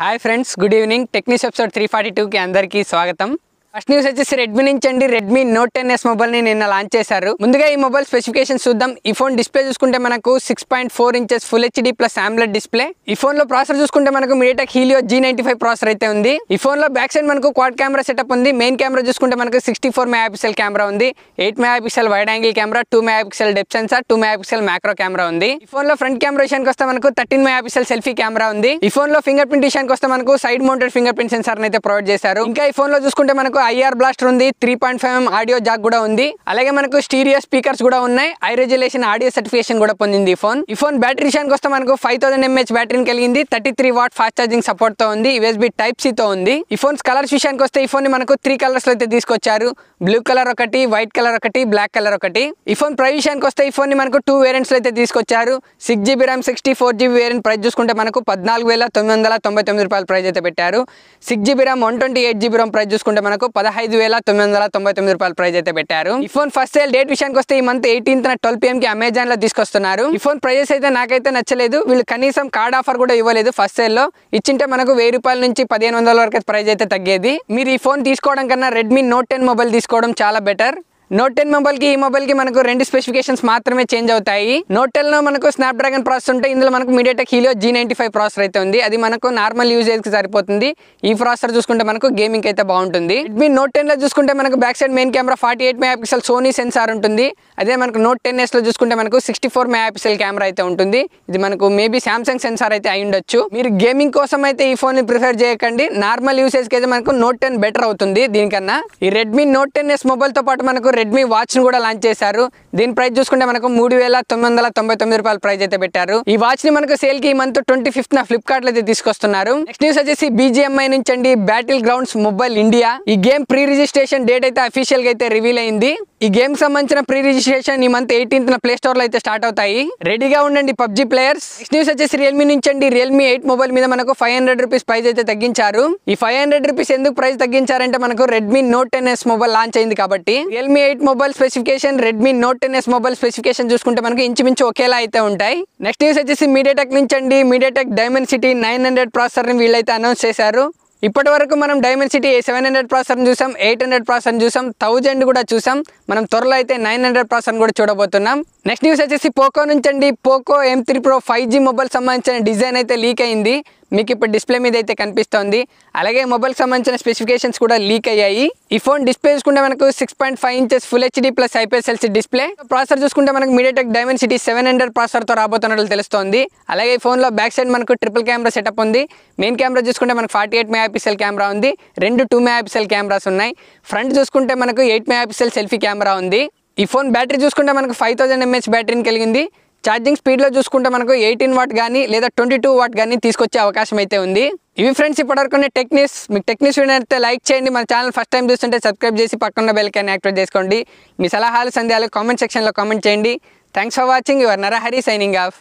high friends good evening Technics episode 342 के अंदर की स्वागतम ఫస్ట్ న్యూస్ వచ్చేసి రెడ్మీ నుంచి అండి Redmi Note ten S mobile ని నిన్న లాంచ్ చేశారు ముందుగా ఈ మొబైల్ స్పెసిఫికేషన్ చూద్దాం ఈ ఫోన్ డిస్ప్లే చూసుకుంటే మనకు six point four inches full HD plus AMOLED display ఈ ఫోన్ లో ప్రాసెసర్ చూసుకుంటే మనకు MediaTek Helio G ninety five processor అయితే ఉంది ఈ ఫోన్ లో బ్యాక్ సైడ్ మనకు క్వాడ్ కెమెరా సెటప్ ఉంది మెయిన్ కెమెరా చూసుకుంటే మనకు sixty four mega pixel camera ఉంది eight mega pixel wide angle camera two mega pixel depth sensor two mega pixel macro camera ఉంది ఈ ఫోన్ లో ఫ్రంట్ కెమెరా విషయానికి వస్తే మనకు thirteen mega pixel selfie camera ఉంది ఈ ఫోన్ లో ఫింగర్ ప్రింట్ విషయానికి వస్తే మనకు side mounted finger print sensor అయితే ప్రొవైడ్ చేశారు ఇంకా ఈ ఫోన్ లో చూసుకుంటే మనకు మనకు ఐఆర్ బ్లాస్టర్ ఉంది three point five audio jack కూడా ఉంది అలాగే మనకు స్టీరియో స్పీకర్స్ కూడా ఉన్నాయి ఐ రెజ్యులేషన్ ఆడియో సర్టిఫికేషన్ కూడా పొందింది ఈ ఫోన్ ఈ ఫోన్ బ్యాటరీ విషయానికి వస్తే మనకు ఫైవ్ థౌసండ్ ఎంహెచ్ బ్యాటరీని కలిగింది thirty three watt fast charging support తో ఉంది యూఎస్బి టైప్ తో ఉంది ఈ ఫోన్స్ కలర్స్ విషయానికి వస్తే ఈ ఫోన్ ని మనకు త్రీ కలర్స్ లో అయితే తీసుకొచ్చారు బ్లూ కలర్ ఒకటి వైట్ కలర్ ఒకటి బ్లాక్ కలర్ ఒకటి ఈ ఫోన్ ప్రైస్ విషయానికి వస్తే ఈ ఫోన్ ని మనకు టూ వేరియంట్స్ లో అయితే తీసుకొచ్చారు six GB RAM sixty four GB variant price చూసుకుంటే మనకు పద్నాలుగు వేల తొమ్మిది వందల తొంభై తొమ్మిది రూపాయల ప్రైస్ అయితే పెట్టారు six GB RAM one twenty eight GB RAM price చూసుకుంటే మనకు పదహైదు వేల తొమ్మిది వందల తొంభై తొమ్మిది రూపాయల ప్రైస్ అయితే పెట్టారు ఈ ఫోన్ ఫస్ట్ సేల్ డేట్ విషయానికి వస్తే ఈ మంత్ ఎయిటీన్త్ ట్వెల్వ్ పిఎం కి అమెజాన్ లో తీసుకొస్తున్నారు ఈ ఫోన్ ప్రైజెస్ అయితే నాకైతే నచ్చలేదు వీళ్ళు కనీసం కార్డ్ ఆఫర్ కూడా ఇవ్వలేదు ఫస్ట్ సేల్ లో ఇచ్చింటే మనకు వెయ్యి రూపాయల నుంచి పదిహేను వందల వరకు ప్రైస్ అయితే తగ్గేది మీరు ఈ ఫోన్ తీసుకోవడం కన్నా రెడ్మీ నోట్ టెన్ మొబైల్ తీసుకోవడం చాలా బెటర్ నోట్ టెన్ మొబైల్ కి ఈ మొబైల్ కి మనకు రెండు స్పెసిఫికేషన్స్ మాత్రమే చేంజ్ అవుతాయి నోట్ టెన్ లో మనకు స్నాప్ డ్రాగన్ ప్రాసెస్ ఉంటే ఇందులో మనకు MediaTek Helio G ninety five processor అయితే ఉంది అది మనకు నార్మల్ యూజేజ్ కి సరిపోతుంది ఈ ప్రాసెసర్ చూసుకుంటే మనకు గేమింగ్ అయితే బాగుంటుంది రెడ్మీ నోట్ టెన్ లో చూసుకుంటే మనకు back side main camera forty eight mega pixel Sony sensor ఉంటుంది అదే మనకు నోట్ టెన్ ఎస్ లో చూసుకుంటే మనకు sixty four mega pixel camera అయితే ఉంటుంది ఇది మనకు మేబీ సామ్సంగ్ సెన్సార్ అయితే అయి ఉండొచ్చు మీరు గేమింగ్ కోసం అయితే ఈ ఫోన్ ని ప్రిఫర్ చేయకండి నార్మల్ యూసేజ్ కి అయితే మనకు నోట్ టెన్ బెటర్ అవుతుంది దీనికన్నా ఈ Redmi Note ten S mobile తో పాటు మనకు రెడ్మీ వాచ్ను కూడా లాంచ్ చేశారు దీని ప్రైస్ చూసుకుంటే మనకు మూడు వేల తొమ్మిది వందల తొంభై తొమ్మిది రూపాయల ప్రైస్ అయితే పెట్టారు ఈ వాచ్ ని మనకు సేల్ కి ఈ మంత్ ట్వంటీ ఫిఫ్త్ నా ఫ్లిప్కార్ట్ లో అయితే తీసుకొస్తున్నారు నెక్స్ట్ న్యూస్ వచ్చేసి బీజీఎంఐ నుంచి అండి బ్యాటిల్ గ్రౌండ్స్ మొబైల్ ఇండియా ఈ గేమ్ ప్రీ రిజిస్ట్రేషన్ డేట్ అయితే అఫీషియల్ గా అయితే రివీల్ అయింది ఈ గేమ్ సంబంధించిన ప్రీ రిజిస్ట్రేషన్ ఈ మంత్ ఎయిటీన్త్ ప్లే స్టోర్ లో అయితే స్టార్ట్ అవుతాయి రెడీగా ఉండండి పబ్జీ ప్లేయర్స్ నెక్స్ట్ న్యూస్ వచ్చేసి రియల్మీ నుంచి అండి రియల్మీ ఎయిట్ మొబైల్ మీద మనకు ఫైవ్ హండ్రెడ్ రూపీస్ ప్రైస్ అయితే తగ్గించారు ఈ ఫైవ్ హండ్రెడ్ రూపీస్ ఎందుకు ప్రైస్ తగ్గించారంటే మనకు Redmi Note ten S mobile launch అయింది కాబట్టి Realme eight mobile specification Redmi Note ten S mobile specification చూసుకుంటే మనకి ఇంచుమించు ఒకేలా అయితే ఉంటాయి నెక్స్ట్ న్యూస్ వచ్చేసి మీడియాటెక్ నుంచి అండి MediaTek Dimensity nine hundred ప్రాసెసర్ని వీళ్ళైతే అనౌన్స్ చేశారు ఇప్పటి వరకు మనం డైమండ్ సిటీ సెవెన్ హండ్రెడ్ ప్రాసెసర్ని చూసాం ఎయిట్ హండ్రెడ్ ప్రాసెసర్ని చూసాం థౌజండ్ కూడా చూసాం మనం త్వరలో అయితే నైన్ హండ్రెడ్ ప్రాసెసర్ని కూడా చూడబోతున్నాం నెక్స్ట్ న్యూస్ వచ్చేసి పోకో నుంచి అండి POCO M three pro five G mobile సంబంధించిన డిజైన్ అయితే లీక్ అయింది మీకు ఇప్పుడు డిస్ప్లే మీద అయితే కనిపిస్తోంది అలాగే మొబైల్ సంబంధించిన స్పెసిఫికేషన్స్ కూడా లీక్ అయ్యాయి ఈ ఫోన్ డిస్ప్లే చూసుకుంటే మనకు six point five inches full HD plus IPS LCD display processor చూసుకుంటే మనకు MediaTek Dimensity seven hundred ప్రాసెసర్తో రాబోతున్నట్లు తెలుస్తోంది అలాగే ఈ ఫోన్లో బ్యాక్ సైడ్ మనకు ట్రిపుల్ కెమెరా సెటప్ ఉంది మెయిన్ కెమెరా చూసుకుంటే మనకు ఫార్టీ ఎయిట్ మెగాపిక్సెల్ కెమెరా ఉంది రెండు టూ మెగాపిక్సెల్ కెమెరాస్ ఉన్నాయి ఫ్రంట్ చూసుకుంటే మనకు ఎయిట్ మెగాపిక్సెల్ సెల్ఫీ కెమెరా ఉంది ఈ ఫోన్ బ్యాటరీ చూసుకుంటే మనకు ఫైవ్ థౌసండ్ ఎంఎహెచ్ బ్యాటరీని కలిగింది ఛార్జింగ్ స్పీడ్లో చూసుకుంటే మనకు ఎయిటీన్ వాట్ కానీ లేదా ట్వంటీ టూ వాట్ కానీ తీసుకొచ్చే అవకాశం అయితే ఉంది ఇవి ఫ్రెండ్స్ ఇప్పటివరకు టెక్ న్యూస్ మీకు టెక్నిక్స్ న్యూస్ లైక్ చేయండి మన ఛానల్ ఫస్ట్ టైం చూస్తుంటే సబ్స్క్రైబ్ చేసి పక్కన బెల్ కానీ యాక్టివేట్ చేసుకోండి మీ సలహాలు సందేహాలు కామెంట్ సెక్షన్లో కామెంట్ చేయండి thanks for watching your Narahari signing of